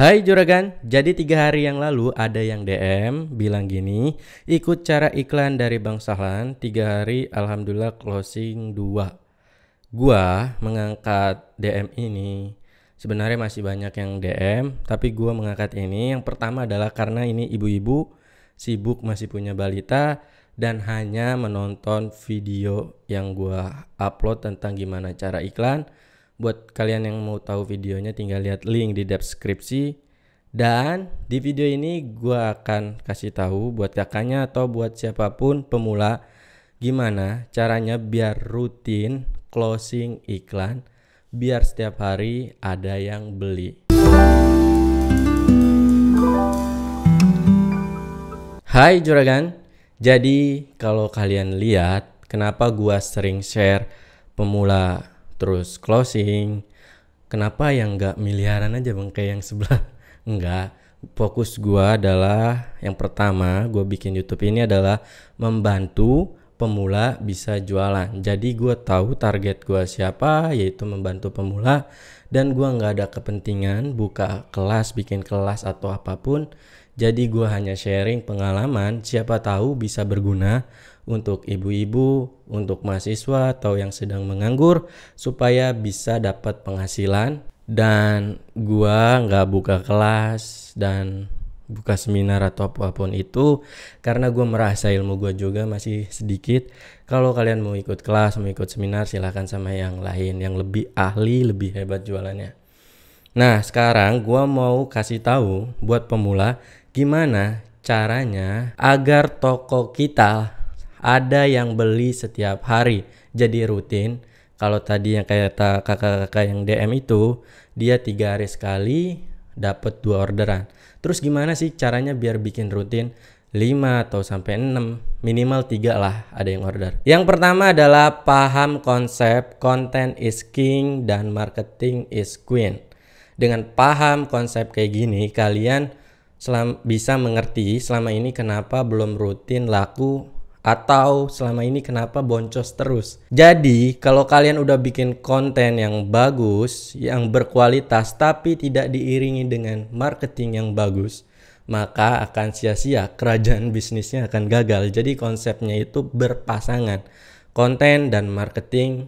Hai Juragan, jadi tiga hari yang lalu ada yang DM bilang gini, ikut cara iklan dari Bang Sahlan, tiga hari Alhamdulillah closing 2. Gua mengangkat DM ini, sebenarnya masih banyak yang DM, tapi gua mengangkat ini yang pertama adalah karena ini ibu-ibu sibuk masih punya balita dan hanya menonton video yang gua upload tentang gimana cara iklan, Buat kalian yang mau tahu videonya tinggal lihat link di deskripsi. Dan di video ini gue akan kasih tahu buat kakaknya atau buat siapapun pemula gimana caranya biar rutin closing iklan biar setiap hari ada yang beli. Hai juragan, jadi kalau kalian lihat kenapa gua sering share pemula terus closing kenapa yang nggak miliaran aja bang kayak yang sebelah enggak fokus gua adalah yang pertama gua bikin YouTube ini adalah membantu pemula bisa jualan. Jadi gua tahu target gua siapa yaitu membantu pemula dan gua nggak ada kepentingan buka kelas bikin kelas atau apapun. Jadi gua hanya sharing pengalaman siapa tahu bisa berguna untuk ibu-ibu, untuk mahasiswa atau yang sedang menganggur supaya bisa dapat penghasilan dan gua nggak buka kelas dan buka seminar atau apapun itu karena gue merasa ilmu gue juga masih sedikit kalau kalian mau ikut kelas mau ikut seminar silahkan sama yang lain yang lebih ahli lebih hebat jualannya nah sekarang gue mau kasih tahu buat pemula gimana caranya agar toko kita ada yang beli setiap hari. Jadi rutin. Kalau tadi yang kayak kakak-kakak yang DM itu, dia tiga hari sekali dapat dua orderan. Terus gimana sih caranya biar bikin rutin? 5 atau sampai 6, minimal tiga lah ada yang order. Yang pertama adalah paham konsep content is king dan marketing is queen. Dengan paham konsep kayak gini, kalian bisa mengerti selama ini kenapa belum rutin laku atau selama ini kenapa boncos terus. Jadi, kalau kalian udah bikin konten yang bagus, yang berkualitas tapi tidak diiringi dengan marketing yang bagus, maka akan sia-sia kerajaan bisnisnya akan gagal. Jadi konsepnya itu berpasangan. Konten dan marketing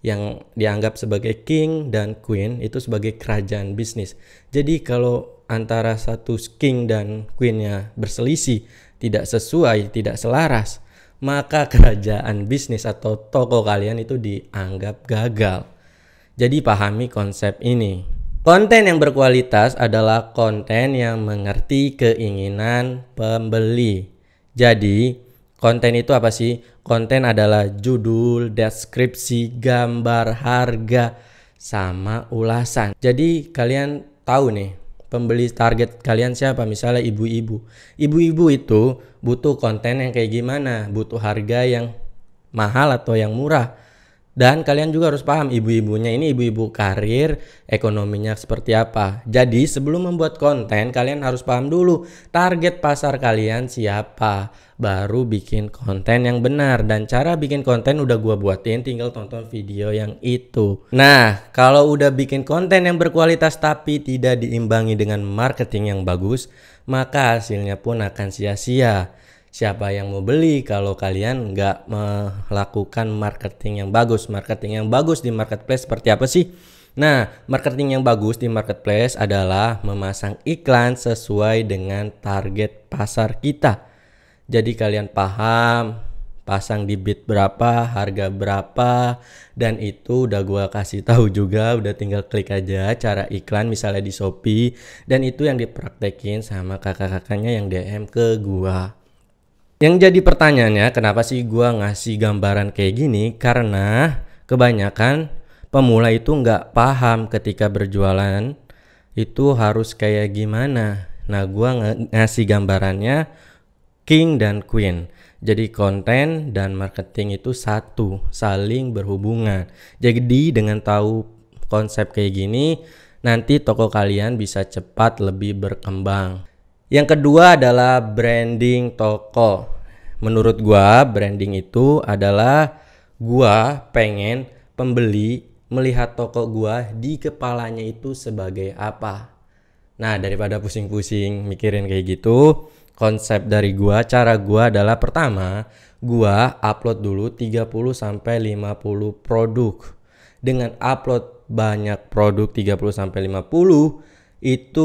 yang dianggap sebagai king dan queen itu sebagai kerajaan bisnis. Jadi kalau antara satu king dan queennya berselisih, tidak sesuai, tidak selaras, maka kerajaan bisnis atau toko kalian itu dianggap gagal. Jadi pahami konsep ini. Konten yang berkualitas adalah konten yang mengerti keinginan pembeli. Jadi, konten itu apa sih? Konten adalah judul, deskripsi, gambar, harga, sama ulasan. Jadi, kalian tahu nih pembeli target kalian siapa misalnya ibu-ibu ibu-ibu itu butuh konten yang kayak gimana butuh harga yang mahal atau yang murah dan kalian juga harus paham ibu-ibunya ini ibu-ibu karir, ekonominya seperti apa. Jadi sebelum membuat konten kalian harus paham dulu target pasar kalian siapa. Baru bikin konten yang benar dan cara bikin konten udah gua buatin tinggal tonton video yang itu. Nah kalau udah bikin konten yang berkualitas tapi tidak diimbangi dengan marketing yang bagus maka hasilnya pun akan sia-sia siapa yang mau beli kalau kalian nggak melakukan marketing yang bagus. Marketing yang bagus di marketplace seperti apa sih? Nah, marketing yang bagus di marketplace adalah memasang iklan sesuai dengan target pasar kita. Jadi kalian paham pasang di bid berapa, harga berapa, dan itu udah gua kasih tahu juga, udah tinggal klik aja cara iklan misalnya di Shopee dan itu yang dipraktekin sama kakak-kakaknya yang DM ke gua. Yang jadi pertanyaannya, kenapa sih gue ngasih gambaran kayak gini? Karena kebanyakan pemula itu nggak paham ketika berjualan itu harus kayak gimana. Nah, gue ng ngasih gambarannya king dan queen. Jadi konten dan marketing itu satu, saling berhubungan. Jadi dengan tahu konsep kayak gini, nanti toko kalian bisa cepat lebih berkembang. Yang kedua adalah branding toko. Menurut gua, branding itu adalah gua pengen pembeli melihat toko gua di kepalanya itu sebagai apa. Nah, daripada pusing-pusing mikirin kayak gitu, konsep dari gua, cara gua adalah pertama, gua upload dulu 30 sampai 50 produk. Dengan upload banyak produk 30 sampai 50 itu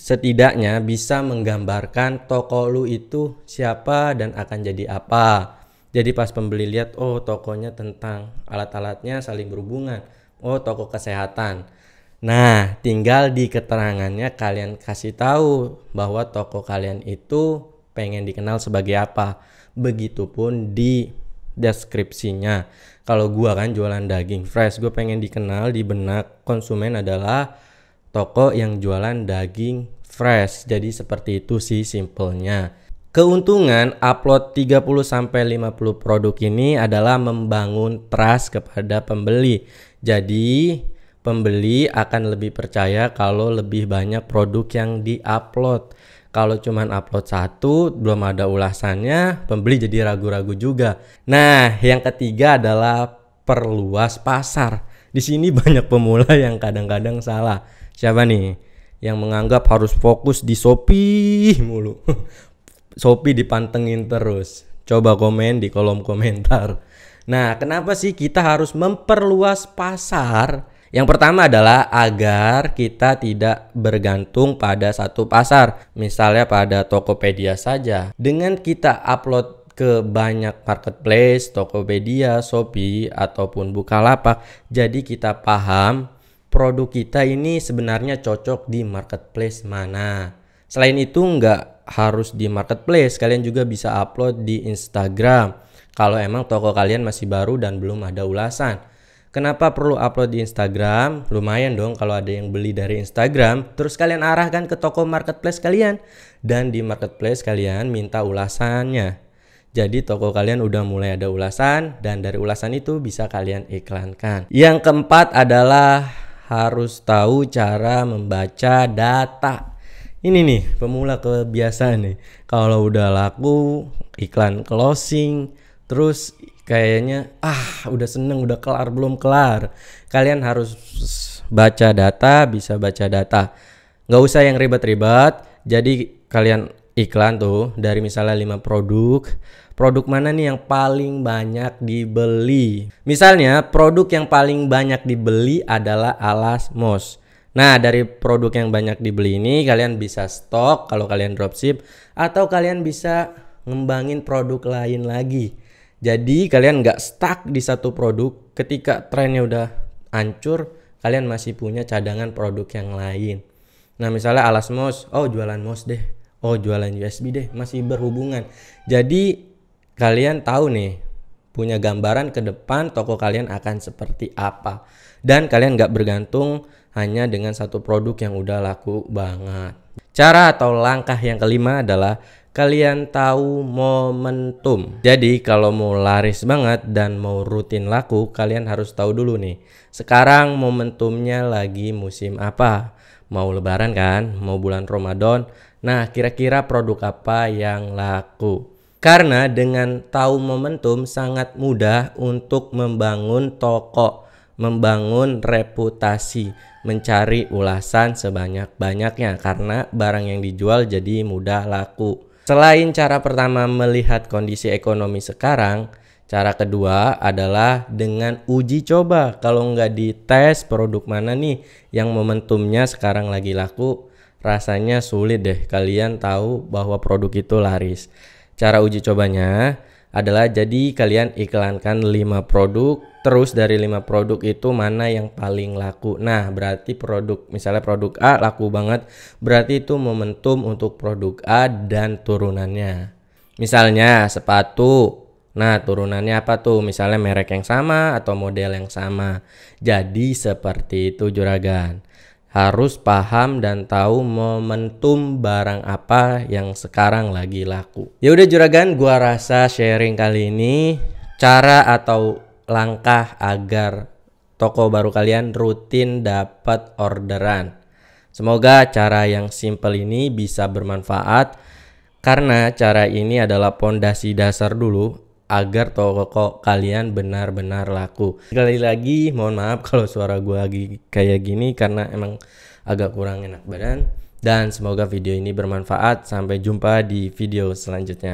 setidaknya bisa menggambarkan toko lu itu siapa dan akan jadi apa. Jadi pas pembeli lihat, oh tokonya tentang alat-alatnya saling berhubungan. Oh toko kesehatan. Nah, tinggal di keterangannya kalian kasih tahu bahwa toko kalian itu pengen dikenal sebagai apa. Begitupun di deskripsinya. Kalau gua kan jualan daging fresh, gue pengen dikenal di benak konsumen adalah toko yang jualan daging fresh. Jadi seperti itu sih simpelnya. Keuntungan upload 30-50 produk ini adalah membangun trust kepada pembeli. Jadi pembeli akan lebih percaya kalau lebih banyak produk yang di upload. Kalau cuman upload satu, belum ada ulasannya, pembeli jadi ragu-ragu juga. Nah, yang ketiga adalah perluas pasar. Di sini banyak pemula yang kadang-kadang salah Siapa nih yang menganggap harus fokus di Shopee mulu? Shopee dipantengin terus. Coba komen di kolom komentar. Nah, kenapa sih kita harus memperluas pasar? Yang pertama adalah agar kita tidak bergantung pada satu pasar, misalnya pada Tokopedia saja. Dengan kita upload ke banyak marketplace, Tokopedia, Shopee, ataupun Bukalapak, jadi kita paham produk kita ini sebenarnya cocok di marketplace mana. Selain itu nggak harus di marketplace, kalian juga bisa upload di Instagram kalau emang toko kalian masih baru dan belum ada ulasan. Kenapa perlu upload di Instagram? Lumayan dong kalau ada yang beli dari Instagram. Terus kalian arahkan ke toko marketplace kalian. Dan di marketplace kalian minta ulasannya. Jadi toko kalian udah mulai ada ulasan dan dari ulasan itu bisa kalian iklankan. Yang keempat adalah harus tahu cara membaca data. Ini nih, pemula kebiasaan nih. Kalau udah laku, iklan closing, terus kayaknya ah udah seneng udah kelar belum kelar. Kalian harus baca data, bisa baca data. Nggak usah yang ribet-ribet. Jadi kalian iklan tuh dari misalnya 5 produk produk mana nih yang paling banyak dibeli misalnya produk yang paling banyak dibeli adalah alas mos nah dari produk yang banyak dibeli ini kalian bisa stok kalau kalian dropship atau kalian bisa ngembangin produk lain lagi jadi kalian nggak stuck di satu produk ketika trennya udah hancur kalian masih punya cadangan produk yang lain nah misalnya alas mos oh jualan mos deh oh jualan USB deh masih berhubungan jadi kalian tahu nih punya gambaran ke depan toko kalian akan seperti apa dan kalian nggak bergantung hanya dengan satu produk yang udah laku banget cara atau langkah yang kelima adalah kalian tahu momentum. Jadi kalau mau laris banget dan mau rutin laku, kalian harus tahu dulu nih. Sekarang momentumnya lagi musim apa? Mau lebaran kan? Mau bulan Ramadan Nah, kira-kira produk apa yang laku? Karena dengan tahu momentum sangat mudah untuk membangun toko, membangun reputasi, mencari ulasan sebanyak-banyaknya karena barang yang dijual jadi mudah laku. Selain cara pertama melihat kondisi ekonomi sekarang, cara kedua adalah dengan uji coba. Kalau nggak dites produk mana nih yang momentumnya sekarang lagi laku, rasanya sulit deh kalian tahu bahwa produk itu laris. Cara uji cobanya adalah jadi kalian iklankan 5 produk, terus dari 5 produk itu mana yang paling laku. Nah, berarti produk misalnya produk A laku banget, berarti itu momentum untuk produk A dan turunannya. Misalnya sepatu, Nah, turunannya apa tuh? Misalnya merek yang sama atau model yang sama. Jadi seperti itu juragan harus paham dan tahu momentum barang apa yang sekarang lagi laku. Ya udah juragan, gua rasa sharing kali ini cara atau langkah agar toko baru kalian rutin dapat orderan. Semoga cara yang simple ini bisa bermanfaat karena cara ini adalah pondasi dasar dulu agar toko kalian benar-benar laku. Sekali lagi mohon maaf kalau suara gue lagi kayak gini karena emang agak kurang enak badan. Dan semoga video ini bermanfaat. Sampai jumpa di video selanjutnya.